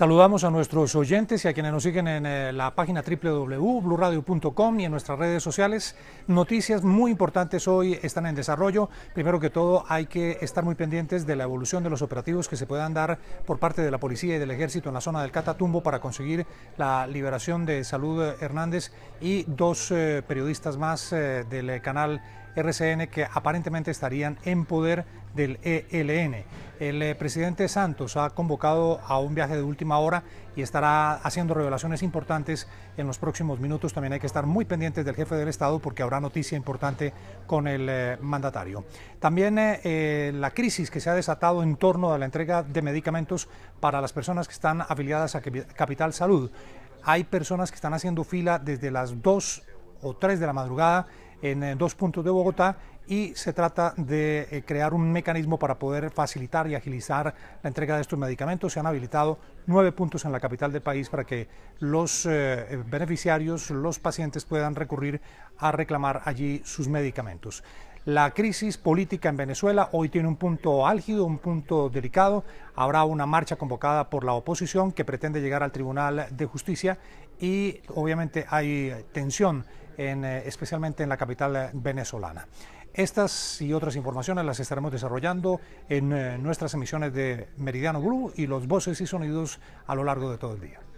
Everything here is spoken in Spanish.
Saludamos a nuestros oyentes y a quienes nos siguen en eh, la página www.blurradio.com y en nuestras redes sociales. Noticias muy importantes hoy están en desarrollo. Primero que todo, hay que estar muy pendientes de la evolución de los operativos que se puedan dar por parte de la policía y del ejército en la zona del Catatumbo para conseguir la liberación de Salud Hernández y dos eh, periodistas más eh, del canal que aparentemente estarían en poder del ELN. El eh, presidente Santos ha convocado a un viaje de última hora y estará haciendo revelaciones importantes en los próximos minutos. También hay que estar muy pendientes del jefe del Estado porque habrá noticia importante con el eh, mandatario. También eh, la crisis que se ha desatado en torno a la entrega de medicamentos para las personas que están afiliadas a Capital Salud. Hay personas que están haciendo fila desde las 2 o 3 de la madrugada en eh, dos puntos de Bogotá y se trata de eh, crear un mecanismo para poder facilitar y agilizar la entrega de estos medicamentos. Se han habilitado nueve puntos en la capital del país para que los eh, beneficiarios, los pacientes puedan recurrir a reclamar allí sus medicamentos. La crisis política en Venezuela hoy tiene un punto álgido, un punto delicado. Habrá una marcha convocada por la oposición que pretende llegar al Tribunal de Justicia y obviamente hay tensión eh, especialmente en la capital eh, venezolana. Estas y otras informaciones las estaremos desarrollando en eh, nuestras emisiones de Meridiano Blue y los voces y sonidos a lo largo de todo el día.